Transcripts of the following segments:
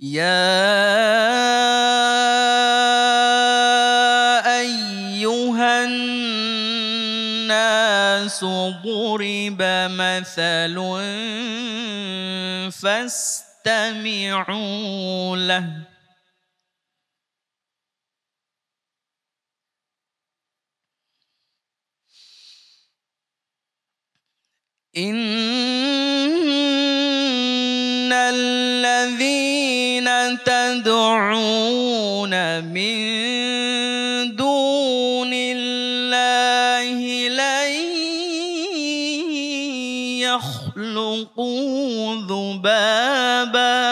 يا ايها الناس ضرب مثل فاستمعوا له ان الذين تدعون من دون الله لن يخلقوا ذبابا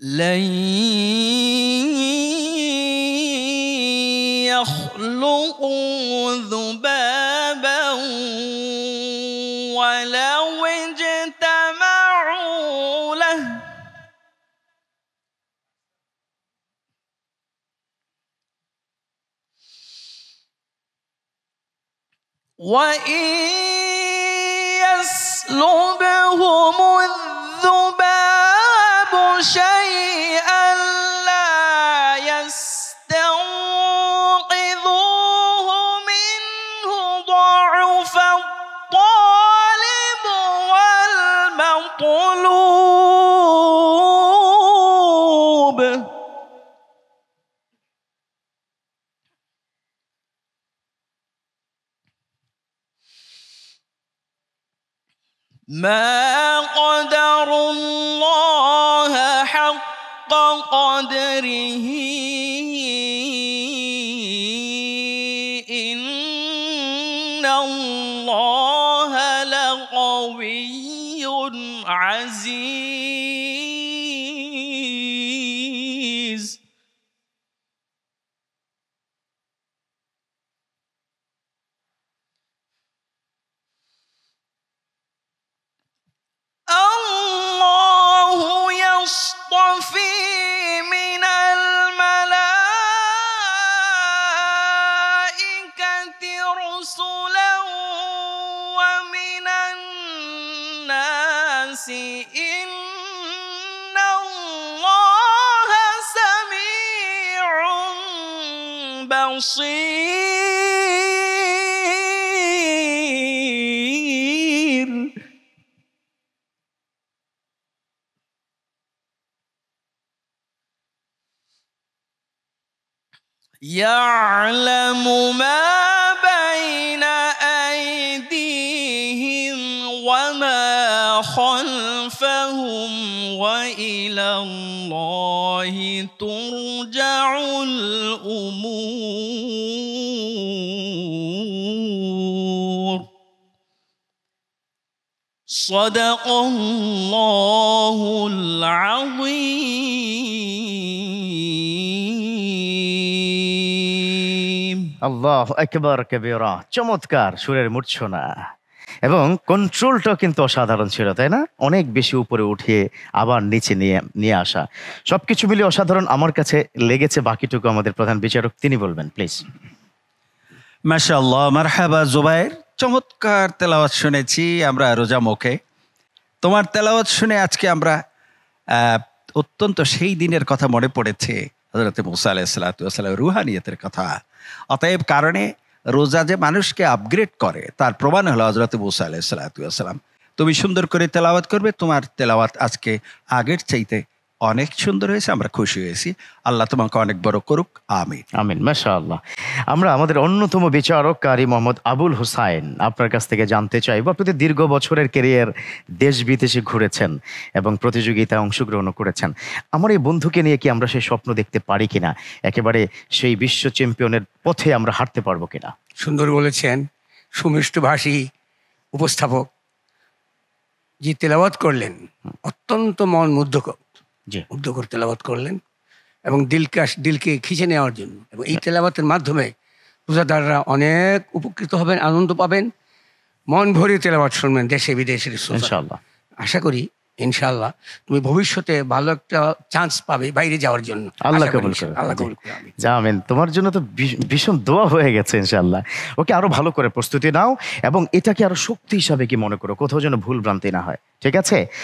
لن يخلق ذبابا ولو اجتمعوا له وإن يسلبهم الذباب شيئا القلوب ما قدر الله حق قدره إن الله لقوي عزيز الله يصطفي من الملائكة رسلاً إن الله سميع بصير يعلم ما وإلى الله ترجع الأمور صدق الله العظيم الله أكبر كبيرا চমৎকার সুরের মূর্ছনা এবং কন্ট্রোলটাও কিন্তু অসাধারণ ছিল তাই না অনেক বেশি উপরে উঠিয়ে আবার নিচে নিয়ে নিয়ে আসা সব কিছু মিলিয়ে অসাধারণ আমার কাছে লেগেছে বাকিটুকু আমাদের প্রধান বিচারক তিনি বলবেন প্লিজ মারহাবা চমৎকার তেলাওয়াত শুনেছি আমরা রোজা মুখে তোমার তেলাওয়াত শুনে আজকে আমরা অত্যন্ত সেই দিনের কথা মনে পড়েছে হজরত মুসা আলাহ রুহানিয়তের কথা অতএব কারণে রোজা যে মানুষকে আপগ্রেড করে তার প্রমাণ হলো হজরত মুসা আলাহ সালাতাম তুমি সুন্দর করে তেলাওয়াত করবে তোমার তেলাওয়াত আজকে আগের চাইতে অনেক সুন্দর হয়েছে আমরা খুশি হয়েছি আল্লাহ তোমাকে অনেক বড় করুক আমিন আমিন মাসা আল্লাহ আমরা আমাদের অন্যতম বিচারক কারি মোহাম্মদ আবুল হুসাইন আপনার কাছ থেকে জানতে চাইব আপনাদের দীর্ঘ বছরের কেরিয়ার দেশ বিদেশে ঘুরেছেন এবং প্রতিযোগিতায় অংশগ্রহণ করেছেন আমার এই বন্ধুকে নিয়ে কি আমরা সেই স্বপ্ন দেখতে পারি কিনা একেবারে সেই বিশ্ব চ্যাম্পিয়নের পথে আমরা হাঁটতে পারবো কিনা সুন্দর বলেছেন সুমিষ্টভাষী উপস্থাপক যে তেলাবাদ করলেন অত্যন্ত মন মুগ্ধকর উদ্যোগর করে তেলাবাত করলেন এবং দিলকে দিলকে খিঁচে নেওয়ার জন্য এবং এই হ্যাঁ। তেলাবাতের মাধ্যমে রোজাদাররা অনেক উপকৃত হবেন আনন্দ পাবেন মন ভরে তেলাবাত শুনবেন দেশে বিদেশের ইনশাল্লাহ আশা করি ইনশাল্লাহ তুমি ভবিষ্যতে ভালো একটা চান্স পাবে বাইরে যাওয়ার জন্য আল্লাহ কবুল আল্লাহ কবুল আমিন তোমার জন্য তো ভীষণ দোয়া হয়ে গেছে ইনশাল্লাহ ওকে আরো ভালো করে প্রস্তুতি নাও এবং এটাকে আরো শক্তি হিসাবে কি মনে করো কোথাও যেন ভুল ভ্রান্তি না হয় ঠিক আছে